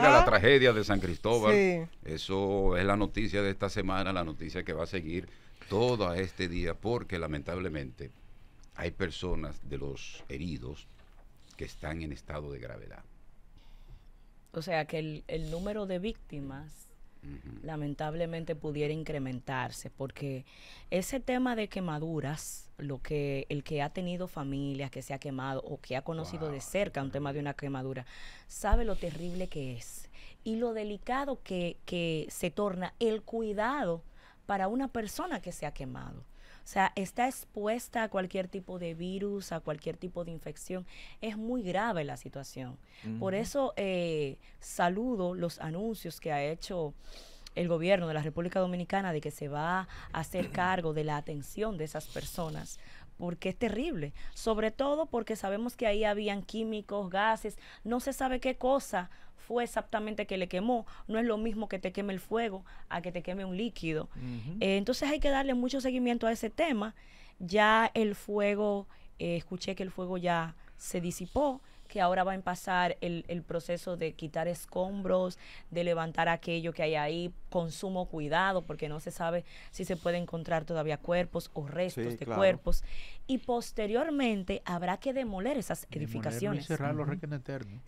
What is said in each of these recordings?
mira la tragedia de San Cristóbal. Eso es la noticia de esta semana, la noticia que va a seguir todo este día, porque lamentablemente hay personas de los heridos que están en estado de gravedad. O sea que el número de víctimas lamentablemente pudiera incrementarse, porque ese tema de quemaduras, lo que el que ha tenido familias que se ha quemado o que ha conocido de cerca un tema de una quemadura, sabe lo terrible que es y lo delicado que se torna el cuidado para una persona que se ha quemado. O sea, está expuesta a cualquier tipo de virus, a cualquier tipo de infección. Es muy grave la situación. Por eso eh, saludo los anuncios que ha hecho el gobierno de la República Dominicana de que se va a hacer cargo de la atención de esas personas, porque es terrible, sobre todo porque sabemos que ahí habían químicos, gases, no se sabe qué cosa fue exactamente que le quemó, no es lo mismo que te queme el fuego a que te queme un líquido. Eh, entonces hay que darle mucho seguimiento a ese tema, ya el fuego, eh, escuché que el fuego ya se disipó, que ahora va a pasar el, proceso de quitar escombros, de levantar aquello que hay ahí con sumo cuidado, porque no se sabe si se puede encontrar todavía cuerpos o restos de cuerpos. Y posteriormente habrá que demoler esas edificaciones. cerrar los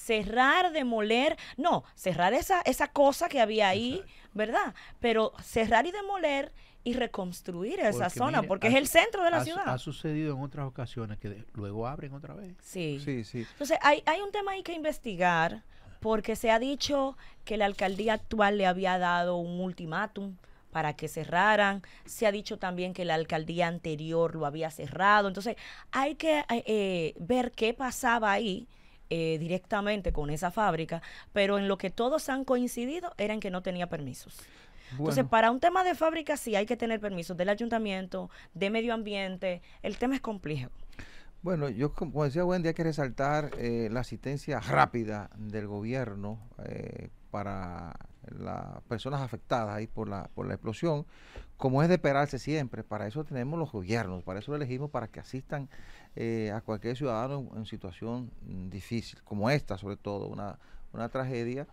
Cerrar, demoler, no, cerrar esa, cosa que había ahí, ¿verdad? Pero cerrar y demoler y reconstruir esa zona, porque es el centro de la ciudad. Ha sucedido en otras ocasiones que luego abren otra vez. Sí. sí, sí. Entonces, hay, hay un tema ahí que investigar, porque se ha dicho que la alcaldía actual le había dado un ultimátum para que cerraran. Se ha dicho también que la alcaldía anterior lo había cerrado. Entonces, hay que eh, eh, ver qué pasaba ahí. Eh, directamente con esa fábrica, pero en lo que todos han coincidido era en que no tenía permisos. Entonces, para un tema de fábrica sí hay que tener permisos del ayuntamiento, de medio ambiente, el tema es complejo. Bueno, yo como decía Wendy, hay que resaltar eh, la asistencia rápida del gobierno eh, para las personas afectadas ahí por la, por la explosión, como es de esperarse siempre. Para eso tenemos los gobiernos, para eso elegimos para que asistan eh, a cualquier ciudadano en, situación difícil, como esta sobre todo, una, una tragedia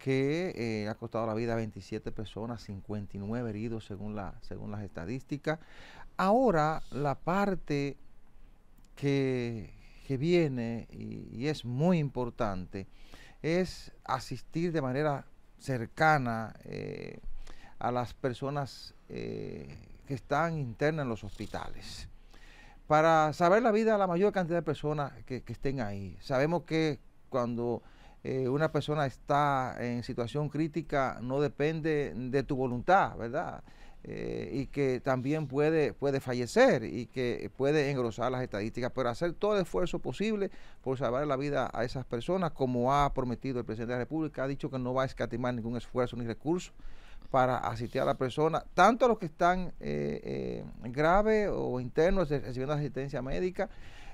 que eh, ha costado la vida a 27 personas, 59 heridos según, la, según las estadísticas. Ahora la parte que, viene y, es muy importante es asistir de manera cercana eh, a las personas eh, que están internas en los hospitales para saber la vida de la mayor cantidad de personas que estén ahí. Sabemos que cuando eh, una persona está en situación crítica no depende de tu voluntad, ¿verdad? Eh, y que también puede, puede fallecer y que puede engrosar las estadísticas, pero hacer todo el esfuerzo posible por salvar la vida a esas personas, como ha prometido el presidente de la República, ha dicho que no va a escatimar ningún esfuerzo ni recurso para asistir a la persona, tanto a los que están eh, graves o internos recibiendo asistencia médica,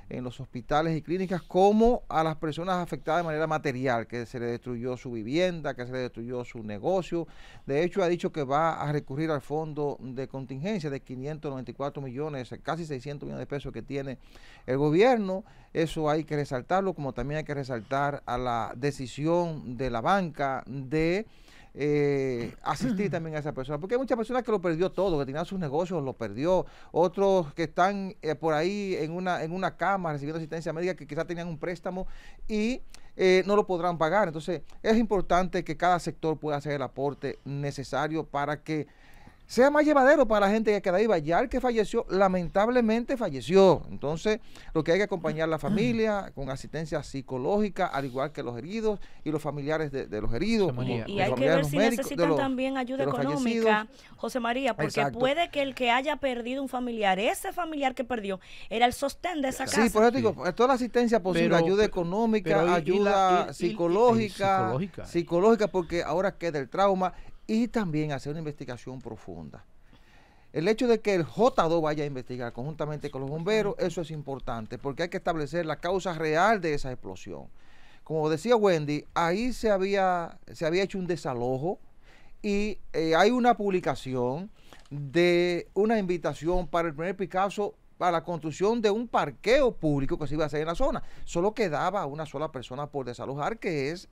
en los hospitales y clínicas como a las personas afectadas de manera material, que se le destruyó su vivienda, que se le destruyó su negocio. De hecho, ha dicho que va a recurrir al fondo de contingencia de 594 millones, casi 600 millones de pesos que tiene el gobierno. Eso hay que resaltarlo, como también hay que resaltar a la decisión de la banca de eh, asistir también a esa persona. Porque hay muchas personas que lo perdió todo, que tenían sus negocios, lo perdió. Otros que están eh, por ahí en una, en una cama recibiendo asistencia médica, que quizás tenían un préstamo y eh, no lo podrán pagar. Entonces, es importante que cada sector pueda hacer el aporte necesario para que sea más llevadero para la gente que queda ahí Ya el que falleció, lamentablemente falleció. Entonces, lo que hay que acompañar a la familia con asistencia psicológica, al igual que los heridos y los familiares de, los heridos. y hay que ver si necesitan también ayuda económica, José María, porque puede que el que haya perdido un familiar, ese familiar que perdió, era el sostén de esa casa. Sí, por eso digo, pues, toda la asistencia posible, ayuda económica, ayuda psicológica, psicológica, porque ahora queda el trauma y también hacer una investigación profunda. El hecho de que el J2 vaya a investigar conjuntamente con los bomberos, eso es importante, porque hay que establecer la causa real de esa explosión. Como decía Wendy, ahí se había, se había hecho un desalojo y eh, hay una publicación de una invitación para el primer Picasso para la construcción de un parqueo público que se iba a hacer en la zona. Solo quedaba una sola persona por desalojar, que es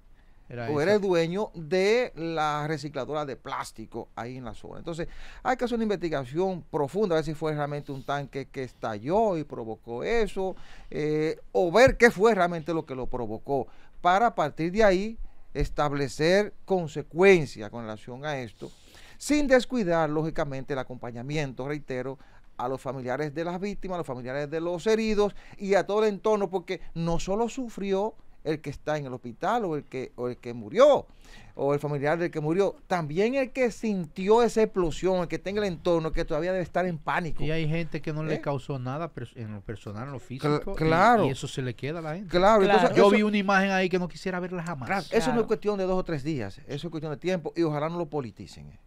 o era el dueño de la recicladora de plástico ahí en la zona. Entonces, hay que hacer una investigación profunda, a ver si fue realmente un tanque que estalló y provocó eso, eh, o ver qué fue realmente lo que lo provocó, para a partir de ahí establecer consecuencias con relación a esto, sin descuidar, lógicamente, el acompañamiento, reitero, a los familiares de las víctimas, a los familiares de los heridos y a todo el entorno, porque no solo sufrió el que está en el hospital o el que, el que murió o el familiar del que murió, también el que sintió esa explosión, el que tenga el entorno, que todavía debe estar en pánico. Y hay gente que no le ¿Eh? causó nada en lo personal, en lo físico. claro. Y, eso se le queda a la gente. Claro. Yo vi una imagen ahí que no quisiera verla jamás. eso no es cuestión de dos o tres días, eso es cuestión de tiempo y ojalá no lo politicen.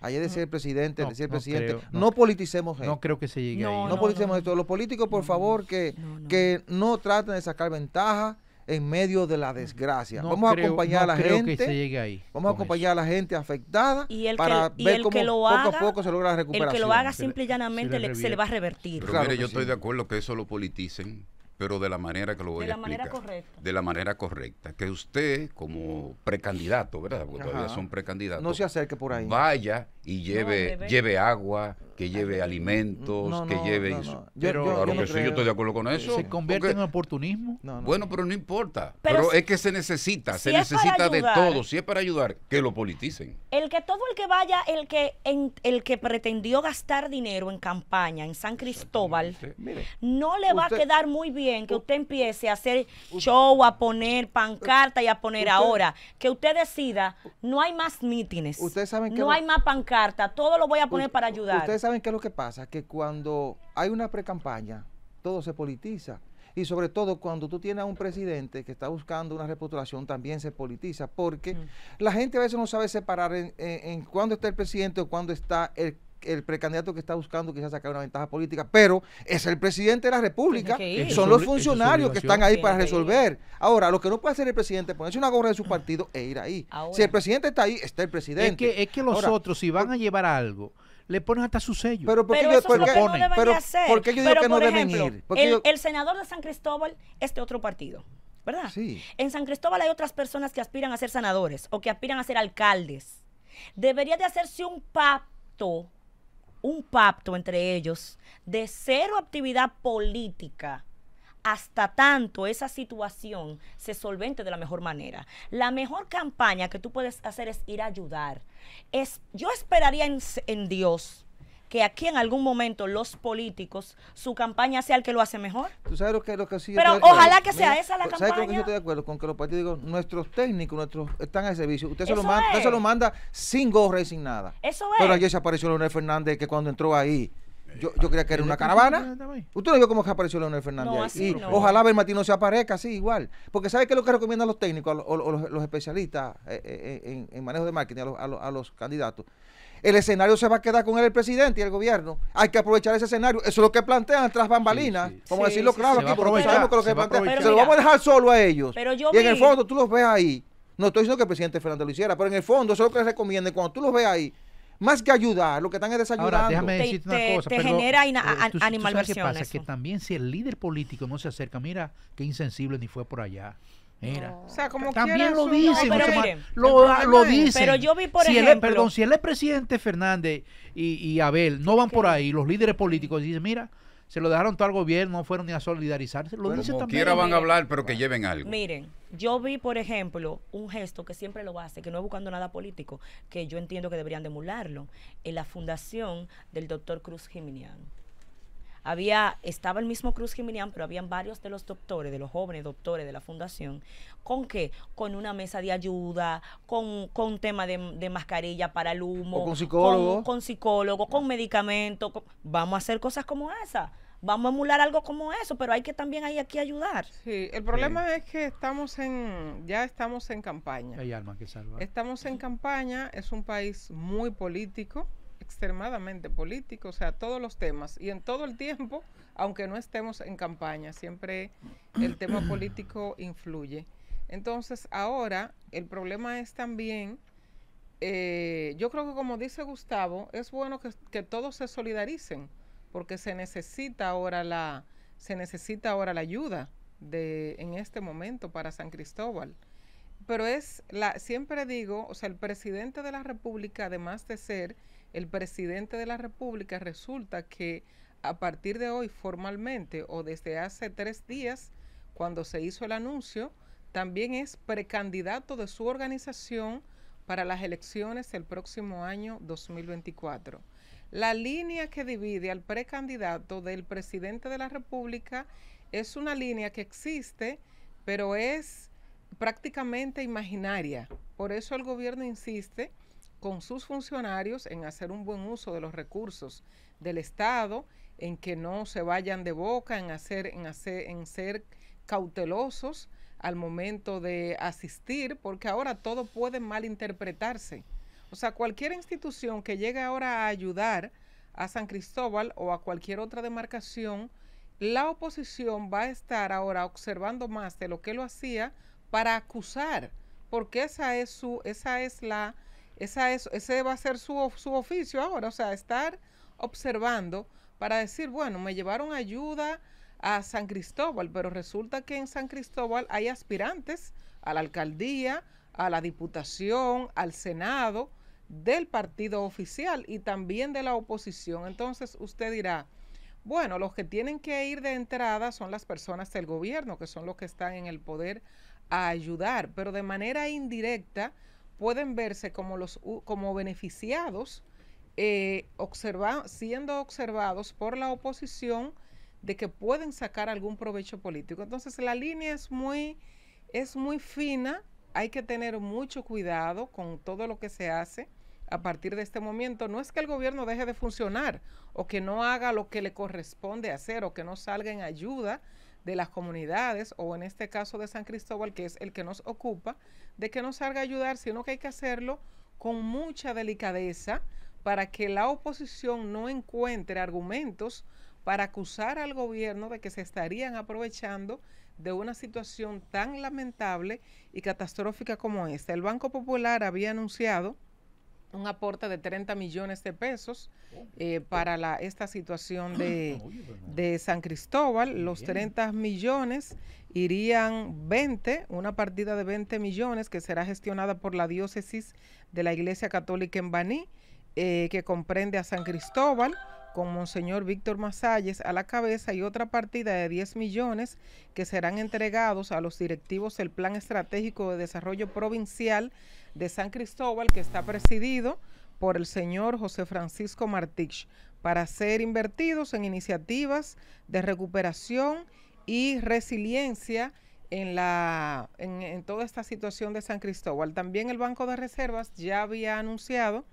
Ayer decía el presidente, decir decía el presidente, no, politicemos esto. No creo que se llegue ahí. No, politicemos esto. Los políticos, por favor, que, que no traten de sacar ventaja en medio de la desgracia. vamos a acompañar a la gente. vamos a acompañar a la gente afectada y para cómo que lo haga, poco a poco se logra la recuperación. El que lo haga simple y llanamente se le, va a revertir. yo estoy de acuerdo que eso lo politicen, pero de la manera que lo voy a explicar. De la manera correcta. De la manera correcta. Que usted, como precandidato, ¿verdad? Porque todavía son precandidatos. No se acerque por ahí. Vaya y lleve, lleve agua, que lleve alimentos, que lleve... pero, claro que sí, yo estoy de acuerdo con eso. ¿Se convierte en oportunismo? Bueno, pero no importa. Pero, es que se necesita, se necesita de todo. Si es para ayudar, que lo politicen. El que todo el que vaya, el que, el que pretendió gastar dinero en campaña en San Cristóbal, no le va a quedar muy bien que usted empiece a hacer show, a poner pancarta y a poner ahora. Que usted decida, no hay más mítines. Usted saben que... No hay más pancarta, todo lo voy a poner para ayudar saben qué es lo que pasa, que cuando hay una precampaña, todo se politiza. Y sobre todo cuando tú tienes a un presidente que está buscando una reputación, también se politiza, porque mm. la gente a veces no sabe separar en, cuándo está el presidente o cuándo está el precandidato que está buscando quizás sacar una ventaja política, pero es el presidente de la República, son los funcionarios que están ahí para resolver. Ahora, lo que no puede hacer el presidente es ponerse una gorra de su mm. partido e ir ahí. Si el presidente está ahí, está el presidente. Es que, es los otros, si van a llevar algo, le ponen hasta su sello. Pero lo ¿por qué yo digo que no El, senador de San Cristóbal es de otro partido, ¿verdad? Sí. En San Cristóbal hay otras personas que aspiran a ser senadores o que aspiran a ser alcaldes. Debería de hacerse un pacto, un pacto entre ellos de cero actividad política hasta tanto esa situación se solvente de la mejor manera. La mejor campaña que tú puedes hacer es ir a ayudar. Es, yo esperaría en, Dios que aquí en algún momento los políticos, su campaña sea el que lo hace mejor. ¿Tú sabes lo que, lo que Pero ojalá que sea esa la campaña. ¿Sabes que yo estoy de acuerdo? Con que los partidos, nuestros técnicos, nuestros están al servicio. Usted se, lo manda, lo manda sin gorra y sin nada. Eso es. Pero ayer se apareció Leonel Fernández que cuando entró ahí yo, yo creía que era una caravana. Usted no vio cómo apareció Leonel Fernández. No, no. se aparezca así, igual. Porque ¿sabe qué es lo que recomiendan los técnicos o, los, especialistas eh, eh, eh, en, manejo de marketing a los, candidatos? el escenario se va a quedar con él, el presidente y el gobierno. Hay que aprovechar ese escenario. Eso es lo que plantean tras bambalinas. Como decirlo claro, aquí porque sabemos que lo que plantean. Se, lo vamos a dejar solo a ellos. y en el fondo tú los ves ahí. No estoy diciendo que el presidente Fernández lo hiciera, pero en el fondo eso es lo que les Cuando tú los ves ahí, más que ayudar, lo que están es desayunando. Ahora, déjame decirte te, una cosa. Te, genera eh, tú, animal qué pasa? Que también si el líder político no se acerca, mira qué insensible ni fue por allá. Mira. O sea, como también lo dicen, lo, dicen. Pero yo vi, por si ejemplo. perdón, si él es presidente Fernández y, Abel no van por ahí, los líderes políticos dicen, mira, se lo dejaron todo al gobierno, no fueron ni a solidarizarse. Lo dice también. quiera van a hablar, pero que lleven algo. Miren, yo vi, por ejemplo, un gesto que siempre lo hace, que no es buscando nada político, que yo entiendo que deberían de en la fundación del doctor Cruz jiménez había, estaba el mismo Cruz Jiménez, pero habían varios de los doctores, de los jóvenes doctores de la fundación, ¿con qué? Con una mesa de ayuda, con, con tema de, mascarilla para el humo. con psicólogo. Con, psicólogo, con medicamento. vamos a hacer cosas como esa vamos a emular algo como eso, pero hay que también hay aquí ayudar. Sí, el problema es que estamos en, ya estamos en campaña. Hay que Estamos en campaña, es un país muy político, extremadamente político, o sea, todos los temas y en todo el tiempo, aunque no estemos en campaña, siempre el tema político influye. Entonces, ahora el problema es también, eh, yo creo que como dice Gustavo, es bueno que, todos se solidaricen, porque se necesita ahora la, se necesita ahora la ayuda de, en este momento para San Cristóbal pero es la siempre digo, o sea, el presidente de la República además de ser el presidente de la República resulta que a partir de hoy formalmente o desde hace tres días, cuando se hizo el anuncio, también es precandidato de su organización para las elecciones del próximo año 2024. La línea que divide al precandidato del presidente de la República es una línea que existe, pero es prácticamente imaginaria. Por eso el gobierno insiste con sus funcionarios en hacer un buen uso de los recursos del Estado, en que no se vayan de boca, en, hacer, en, hacer, en ser cautelosos al momento de asistir, porque ahora todo puede malinterpretarse. O sea, cualquier institución que llegue ahora a ayudar a San Cristóbal o a cualquier otra demarcación, la oposición va a estar ahora observando más de lo que lo hacía para acusar, porque esa es su, esa es la esa ese va a ser su, su oficio ahora, o sea, estar observando para decir, bueno, me llevaron ayuda a San Cristóbal, pero resulta que en San Cristóbal hay aspirantes a la alcaldía, a la diputación, al Senado, del partido oficial y también de la oposición. Entonces usted dirá, bueno, los que tienen que ir de entrada son las personas del gobierno, que son los que están en el poder a ayudar, pero de manera indirecta pueden verse como, los, como beneficiados, eh, siendo observados por la oposición de que pueden sacar algún provecho político. Entonces la línea es muy, es muy fina, hay que tener mucho cuidado con todo lo que se hace a partir de este momento. No es que el gobierno deje de funcionar o que no haga lo que le corresponde hacer o que no salga en ayuda de las comunidades o en este caso de San Cristóbal, que es el que nos ocupa, de que no salga a ayudar, sino que hay que hacerlo con mucha delicadeza para que la oposición no encuentre argumentos para acusar al gobierno de que se estarían aprovechando de una situación tan lamentable y catastrófica como esta. El Banco Popular había anunciado un aporte de 30 millones de pesos oh, eh, para la, esta situación ah, pues, pues, de, San Cristóbal. Los 30 millones irían 20, una partida de 20 millones que será gestionada por la diócesis de la Iglesia Católica en Baní, eh, que comprende a San Cristóbal con Monseñor Víctor Masalles a la cabeza y otra partida de 10 millones que serán entregados a los directivos del Plan Estratégico de Desarrollo Provincial de San Cristóbal, que está presidido por el señor José Francisco Martich, para ser invertidos en iniciativas de recuperación y resiliencia en, la, en, toda esta situación de San Cristóbal. También el Banco de Reservas ya había anunciado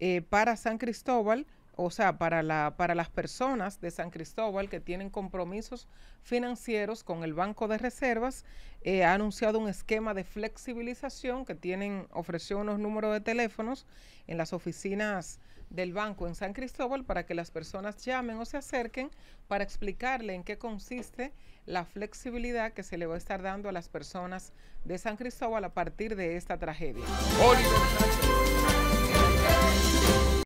eh, para San Cristóbal o sea, para, la, para las personas de San Cristóbal que tienen compromisos financieros con el Banco de Reservas, eh, ha anunciado un esquema de flexibilización que tienen, ofreció unos números de teléfonos en las oficinas del banco en San Cristóbal para que las personas llamen o se acerquen para explicarle en qué consiste la flexibilidad que se le va a estar dando a las personas de San Cristóbal a partir de esta tragedia.